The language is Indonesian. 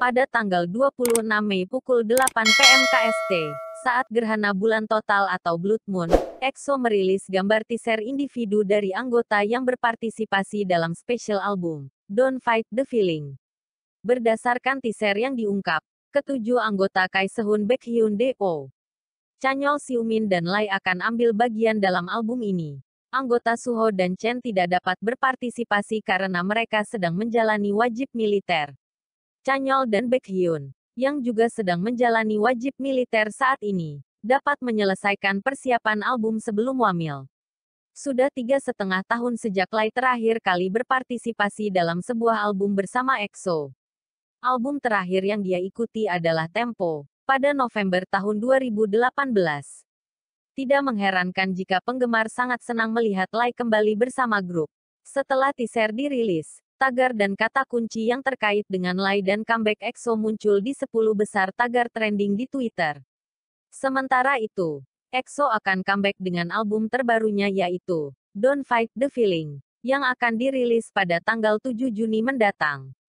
pada tanggal 26 Mei pukul 8 PM KST, saat gerhana bulan total atau blood moon, EXO merilis gambar teaser individu dari anggota yang berpartisipasi dalam special album, Don't Fight the Feeling. Berdasarkan teaser yang diungkap, ketujuh anggota Kai Sehun Baekhyun Do, Chanyeol, Siumin dan Lai akan ambil bagian dalam album ini. Anggota Suho dan Chen tidak dapat berpartisipasi karena mereka sedang menjalani wajib militer. Chanyol dan Baekhyun, yang juga sedang menjalani wajib militer saat ini, dapat menyelesaikan persiapan album sebelum wamil. Sudah tiga setengah tahun sejak Lai terakhir kali berpartisipasi dalam sebuah album bersama EXO. Album terakhir yang dia ikuti adalah Tempo, pada November tahun 2018. Tidak mengherankan jika penggemar sangat senang melihat Lai kembali bersama grup. Setelah teaser dirilis, tagar dan kata kunci yang terkait dengan lay dan comeback EXO muncul di 10 besar tagar trending di Twitter. Sementara itu, EXO akan comeback dengan album terbarunya yaitu Don't Fight the Feeling yang akan dirilis pada tanggal 7 Juni mendatang.